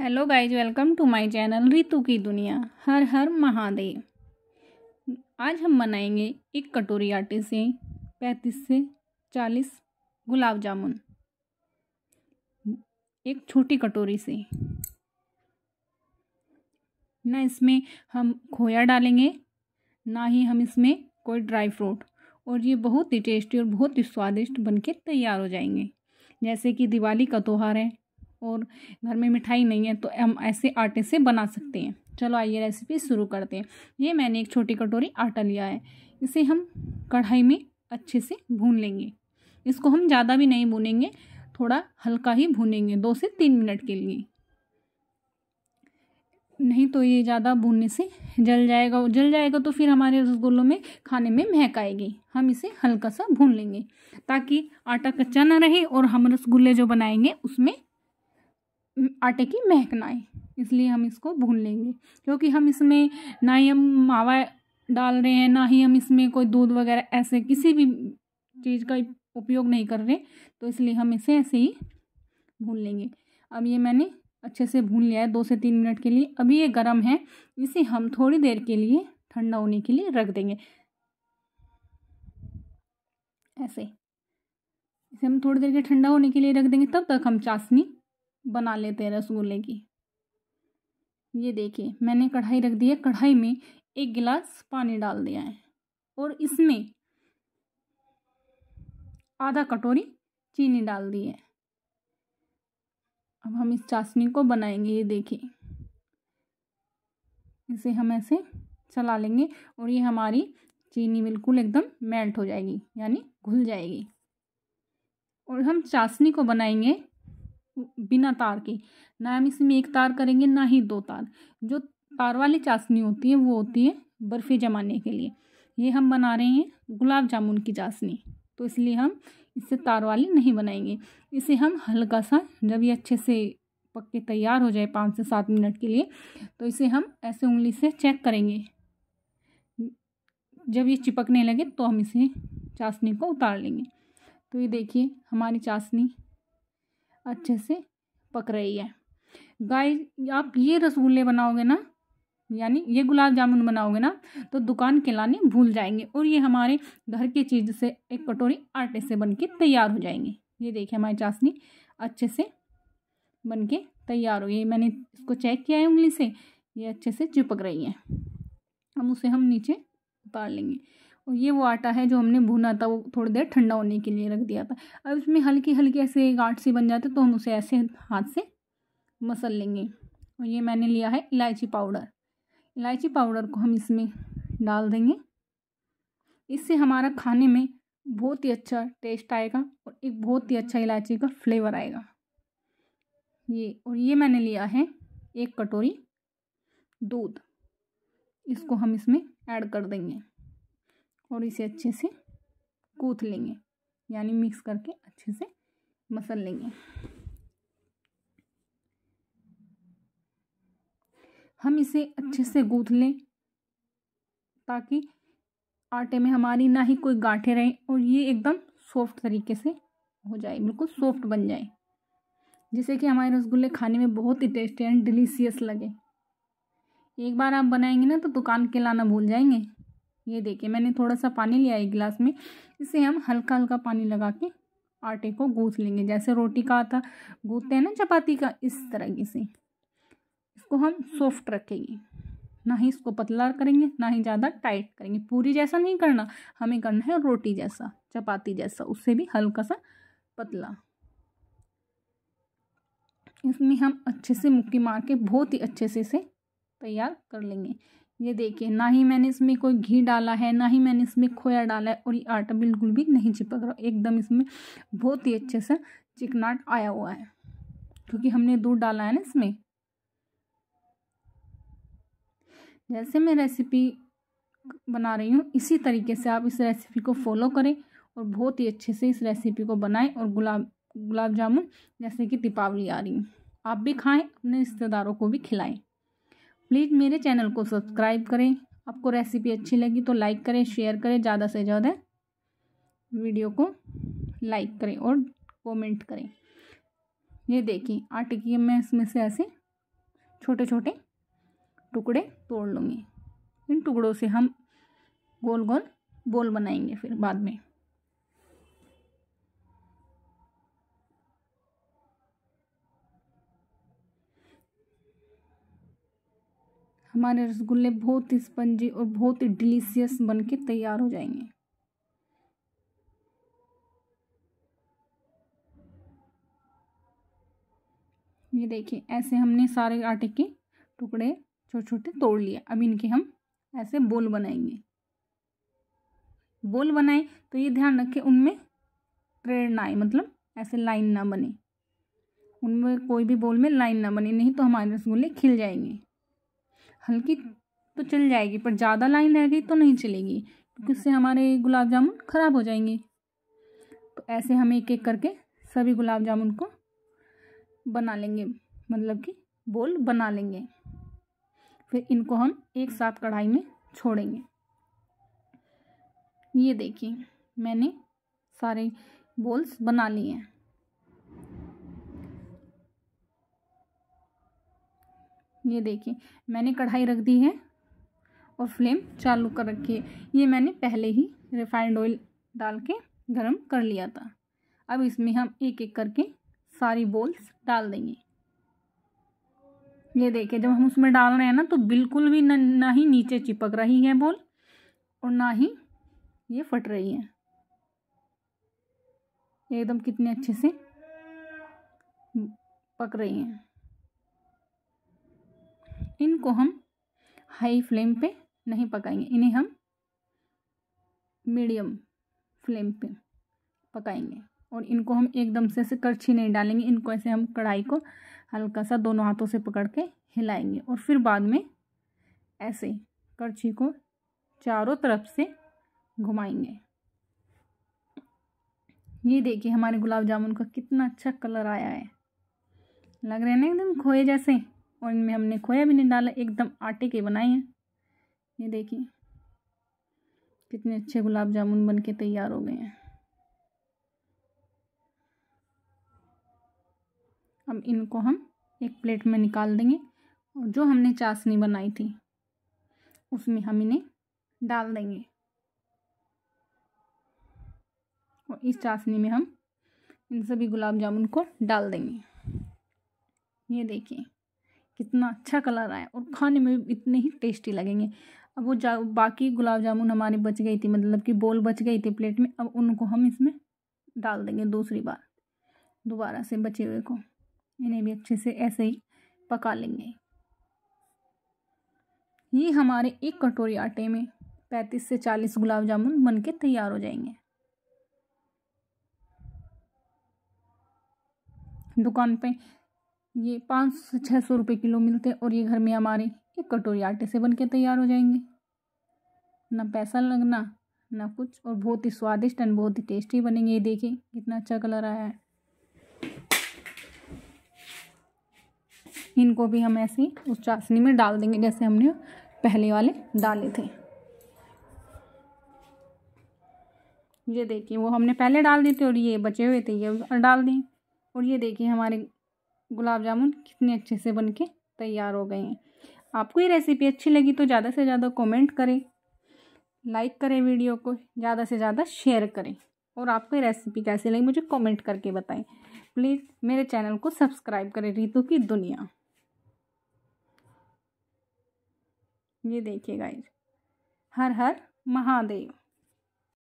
hello guys welcome to my channel Ritu की दुनिया हर हर महादेव आज हम बनाएंगे एक कटोरी आटे से पैंतीस से चालीस गुलाब जामुन एक छोटी कटोरी से ना इसमें हम खोया डालेंगे ना ही हम इसमें कोई ड्राई फ्रूट और ये बहुत ही टेस्टी और बहुत ही स्वादिष्ट बनके तैयार हो जाएंगे जैसे कि दिवाली का त्यौहार है और घर में मिठाई नहीं है तो हम ऐसे आटे से बना सकते हैं चलो आइए रेसिपी शुरू करते हैं ये मैंने एक छोटी कटोरी आटा लिया है इसे हम कढ़ाई में अच्छे से भून लेंगे इसको हम ज़्यादा भी नहीं भूनेंगे थोड़ा हल्का ही भूनेंगे दो से तीन मिनट के लिए नहीं तो ये ज़्यादा भूनने से जल जाएगा जल जाएगा तो फिर हमारे रसगुल्लों में खाने में महक आएगी हम इसे हल्का सा भून लेंगे ताकि आटा कच्चा ना रहे और हम रसगुल्ले जो बनाएंगे उसमें आटे की महक ना आए इसलिए हम इसको भून लेंगे क्योंकि हम इसमें ना ही हम मावा डाल रहे हैं ना ही हम इसमें कोई दूध वगैरह ऐसे किसी भी चीज़ का उपयोग नहीं कर रहे तो इसलिए हम इसे ऐसे ही भून लेंगे अब ये मैंने अच्छे से भून लिया है दो से तीन मिनट के लिए अभी ये गर्म है इसे हम थोड़ी देर के लिए ठंडा होने के लिए रख देंगे ऐसे इसे हम थोड़ी देर के ठंडा होने के लिए रख देंगे तब तक हम चाशनी बना लेते हैं रसगुल्ले की ये देखिए मैंने कढ़ाई रख दी है कढ़ाई में एक गिलास पानी डाल दिया है और इसमें आधा कटोरी चीनी डाल दी है अब हम इस चाशनी को बनाएंगे ये देखिए इसे हम ऐसे चला लेंगे और ये हमारी चीनी बिल्कुल एकदम मेल्ट हो जाएगी यानी घुल जाएगी और हम चाशनी को बनाएंगे बिना तार के ना हम इसमें एक तार करेंगे ना ही दो तार जो तार वाली चाशनी होती है वो होती है बर्फ़ी जमाने के लिए ये हम बना रहे हैं गुलाब जामुन की चाशनी तो इसलिए हम इससे तार वाली नहीं बनाएंगे इसे हम हल्का सा जब ये अच्छे से पक के तैयार हो जाए पाँच से सात मिनट के लिए तो इसे हम ऐसे उंगली से चेक करेंगे जब ये चिपकने लगे तो हम इसे चाशनी को उतार लेंगे तो ये देखिए हमारी चाशनी अच्छे से पक रही है गाय आप ये रसगुल्ले बनाओगे ना यानी ये गुलाब जामुन बनाओगे ना तो दुकान के लाने भूल जाएंगे और ये हमारे घर की चीज़ से एक कटोरी आटे से बन के तैयार हो जाएंगे ये देखिए हमारी चाशनी अच्छे से बन के तैयार हो गई मैंने इसको चेक किया है उंगली से ये अच्छे से चिपक रही है हम उसे हम नीचे उतार लेंगे और ये वो आटा है जो हमने भुना था वो थोड़ी देर ठंडा होने के लिए रख दिया था अब इसमें हल्की हल्की ऐसे एक आठ सी बन जाते तो हम उसे ऐसे हाथ से मसल लेंगे और ये मैंने लिया है इलायची पाउडर इलायची पाउडर को हम इसमें डाल देंगे इससे हमारा खाने में बहुत ही अच्छा टेस्ट आएगा और एक बहुत ही अच्छा इलायची का फ्लेवर आएगा ये और ये मैंने लिया है एक कटोरी दूध इसको हम इसमें ऐड कर देंगे और इसे अच्छे से कूथ लेंगे यानी मिक्स करके अच्छे से मसल लेंगे हम इसे अच्छे से गूँथ लें ताकि आटे में हमारी ना ही कोई गांठे रहें और ये एकदम सॉफ्ट तरीके से हो जाए बिल्कुल सॉफ्ट बन जाए जिससे कि हमारे रसगुल्ले खाने में बहुत ही टेस्टी एंड डिलीशियस लगे एक बार आप बनाएंगे ना तो दुकान के लाना भूल जाएंगे ये देखिए मैंने थोड़ा सा पानी लिया एक गिलास में इसे हम हल्का हल्का पानी लगा के आटे को गूँथ लेंगे जैसे रोटी का आता गूँथते हैं ना चपाती का इस की से इसको हम सॉफ्ट रखेंगे ना ही इसको पतला करेंगे ना ही ज़्यादा टाइट करेंगे पूरी जैसा नहीं करना हमें करना है रोटी जैसा चपाती जैसा उससे भी हल्का सा पतला इसमें हम अच्छे से मुक्की मार के बहुत ही अच्छे से इसे तैयार कर लेंगे ये देखिए ना ही मैंने इसमें कोई घी डाला है ना ही मैंने इसमें खोया डाला है और ये आटा बिल्कुल भी नहीं चिपक रहा एकदम इसमें बहुत ही अच्छे से चिकनाट आया हुआ है क्योंकि हमने दूध डाला है ना इसमें जैसे मैं रेसिपी बना रही हूँ इसी तरीके से आप इस रेसिपी को फॉलो करें और बहुत ही अच्छे से इस रेसिपी को बनाएं और गुलाब गुलाब जामुन जैसे कि दीपावली आ रही है आप भी खाएं अपने रिश्तेदारों को भी खिलाएं प्लीज़ मेरे चैनल को सब्सक्राइब करें आपको रेसिपी अच्छी लगी तो लाइक करें शेयर करें ज़्यादा से ज़्यादा वीडियो को लाइक करें और कमेंट करें ये देखिए आटे की मैं इसमें से ऐसे छोटे छोटे टुकड़े तोड़ लूँगी इन टुकड़ों से हम गोल गोल बोल बनाएंगे फिर बाद में हमारे रसगुल्ले बहुत ही स्पंजी और बहुत ही डिलीशियस बन के तैयार हो जाएंगे ये देखिए ऐसे हमने सारे आटे के टुकड़े छोटे छोटे तोड़ लिए अब इनके हम ऐसे बोल बनाएंगे बोल बनाए तो ये ध्यान रखें उनमें प्रेरणा आए मतलब ऐसे लाइन ना बने उनमें कोई भी बोल में लाइन ना बने नहीं तो हमारे रसगुल्ले खिल जाएंगे हल्की तो चल जाएगी पर ज़्यादा लाइन रह गई तो नहीं चलेगी क्योंकि उससे हमारे गुलाब जामुन ख़राब हो जाएंगे तो ऐसे हम एक एक करके सभी गुलाब जामुन को बना लेंगे मतलब कि बोल बना लेंगे फिर इनको हम एक साथ कढ़ाई में छोड़ेंगे ये देखिए मैंने सारे बोल्स बना लिए हैं ये देखिए मैंने कढ़ाई रख दी है और फ्लेम चालू कर रखी है ये मैंने पहले ही रिफाइंड ऑयल डाल के गर्म कर लिया था अब इसमें हम एक एक करके सारी बॉल्स डाल देंगे ये देखिए जब हम उसमें डाल रहे हैं ना तो बिल्कुल भी ना ही नीचे चिपक रही है बॉल और ना ही ये फट रही है एकदम कितने अच्छे से पक रही हैं इनको हम हाई फ्लेम पे नहीं पकाएंगे इन्हें हम मीडियम फ्लेम पे पकाएंगे और इनको हम एकदम से ऐसे करछी नहीं डालेंगे इनको ऐसे हम कढ़ाई को हल्का सा दोनों हाथों से पकड़ के हिलाएंगे और फिर बाद में ऐसे करछी को चारों तरफ से घुमाएंगे ये देखिए हमारे गुलाब जामुन का कितना अच्छा कलर आया है लग रहे हैं ना एकदम खोए जैसे और इनमें हमने खोया भी नहीं डाला एकदम आटे के बनाए हैं ये देखिए कितने अच्छे गुलाब जामुन बन के तैयार हो गए हैं अब इनको हम एक प्लेट में निकाल देंगे और जो हमने चाशनी बनाई थी उसमें हम इन्हें डाल देंगे और इस चाशनी में हम इन सभी गुलाब जामुन को डाल देंगे ये देखिए कितना अच्छा कलर आया और खाने में भी इतने ही टेस्टी लगेंगे अब वो जा बाकी गुलाब जामुन हमारी बच गई थी मतलब कि बोल बच गई थी प्लेट में अब उनको हम इसमें डाल देंगे दूसरी बार दोबारा से बचे हुए को इन्हें भी अच्छे से ऐसे ही पका लेंगे ये हमारे एक कटोरी आटे में पैंतीस से चालीस गुलाब जामुन बन के तैयार हो जाएंगे दुकान पे ये पाँच सौ छः सौ रुपये किलो मिलते हैं और ये घर में हमारे एक कटोरी आटे से बन के तैयार हो जाएंगे ना पैसा लगना ना कुछ और बहुत ही स्वादिष्ट एंड बहुत ही टेस्टी बनेंगे ये देखिए कितना अच्छा कलर आया है इनको भी हम ऐसे ही उस चाशनी में डाल देंगे जैसे हमने पहले वाले डाले थे ये देखिए वो हमने पहले डाल दिए थे और ये बचे हुए थे ये डाल दें और ये देखिए हमारे गुलाब जामुन कितने अच्छे से बन के तैयार हो गए हैं आपको ये रेसिपी अच्छी लगी तो ज़्यादा से ज़्यादा कमेंट करें लाइक करें वीडियो को ज़्यादा से ज़्यादा शेयर करें और आपको ये रेसिपी कैसी लगी मुझे कमेंट करके बताएं प्लीज़ मेरे चैनल को सब्सक्राइब करें रितु की दुनिया ये देखिए गाइज हर हर महादेव